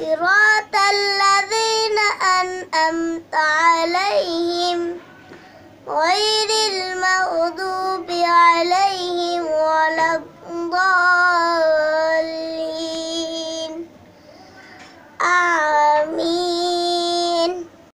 صراط الذين أنأمت عليهم غير المغضوب عليهم ولا الضالين